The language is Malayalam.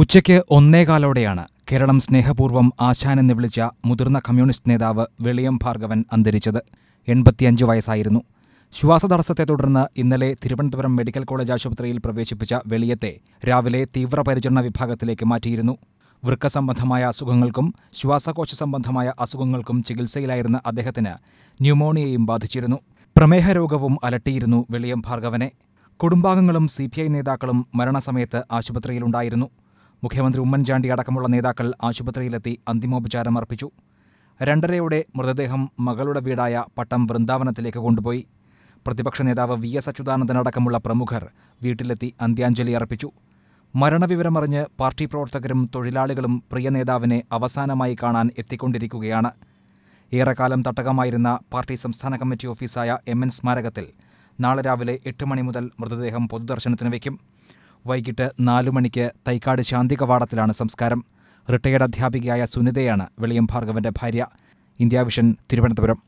ഉച്ചയ്ക്ക് ഒന്നേകാലോടെയാണ് കേരളം സ്നേഹപൂർവ്വം ആശാനെന്ന് വിളിച്ച മുതിർന്ന കമ്മ്യൂണിസ്റ്റ് നേതാവ് വെളിയം ഭാർഗവൻ അന്തരിച്ചത് എൺപത്തിയഞ്ച് വയസ്സായിരുന്നു ശ്വാസതടസ്സത്തെ തുടർന്ന് ഇന്നലെ തിരുവനന്തപുരം മെഡിക്കൽ കോളേജ് ആശുപത്രിയിൽ പ്രവേശിപ്പിച്ച വെളിയത്തെ രാവിലെ തീവ്രപരിചരണ വിഭാഗത്തിലേക്ക് മാറ്റിയിരുന്നു വൃക്ക സംബന്ധമായ അസുഖങ്ങൾക്കും ശ്വാസകോശ സംബന്ധമായ അസുഖങ്ങൾക്കും ചികിത്സയിലായിരുന്ന അദ്ദേഹത്തിന് ന്യൂമോണിയയും ബാധിച്ചിരുന്നു പ്രമേഹ രോഗവും അലട്ടിയിരുന്നു വെളിയം ഭാർഗവനെ കുടുംബാംഗങ്ങളും സി നേതാക്കളും മരണസമയത്ത് ആശുപത്രിയിലുണ്ടായിരുന്നു മുഖ്യമന്ത്രി ഉമ്മൻചാണ്ടി അടക്കമുള്ള നേതാക്കൾ ആശുപത്രിയിലെത്തി അന്തിമോപചാരം അർപ്പിച്ചു രണ്ടരയുടെ മൃതദേഹം മകളുടെ വീടായ പട്ടം വൃന്ദാവനത്തിലേക്ക് കൊണ്ടുപോയി പ്രതിപക്ഷ നേതാവ് വി എസ് അച്യുതാനന്ദനടക്കമുള്ള പ്രമുഖർ വീട്ടിലെത്തി അന്ത്യാഞ്ജലി അർപ്പിച്ചു മരണവിവരമറിഞ്ഞ് പാർട്ടി പ്രവർത്തകരും തൊഴിലാളികളും പ്രിയ നേതാവിനെ അവസാനമായി കാണാൻ എത്തിക്കൊണ്ടിരിക്കുകയാണ് ഏറെക്കാലം തട്ടകമായിരുന്ന പാർട്ടി സംസ്ഥാന കമ്മിറ്റി ഓഫീസായ എം എൻ സ്മാരകത്തിൽ നാളെ രാവിലെ എട്ട് മണി മുതൽ മൃതദേഹം പൊതുദർശനത്തിന് വയ്ക്കും വൈകിട്ട് നാലു മണിക്ക് തൈക്കാട് ശാന്തി കവാടത്തിലാണ് സംസ്കാരം റിട്ടയേർഡ് അധ്യാപികയായ സുനിതയാണ് വെളിയം ഭാർഗവന്റെ ഭാര്യ ഇന്ത്യ വിഷൻ തിരുവനന്തപുരം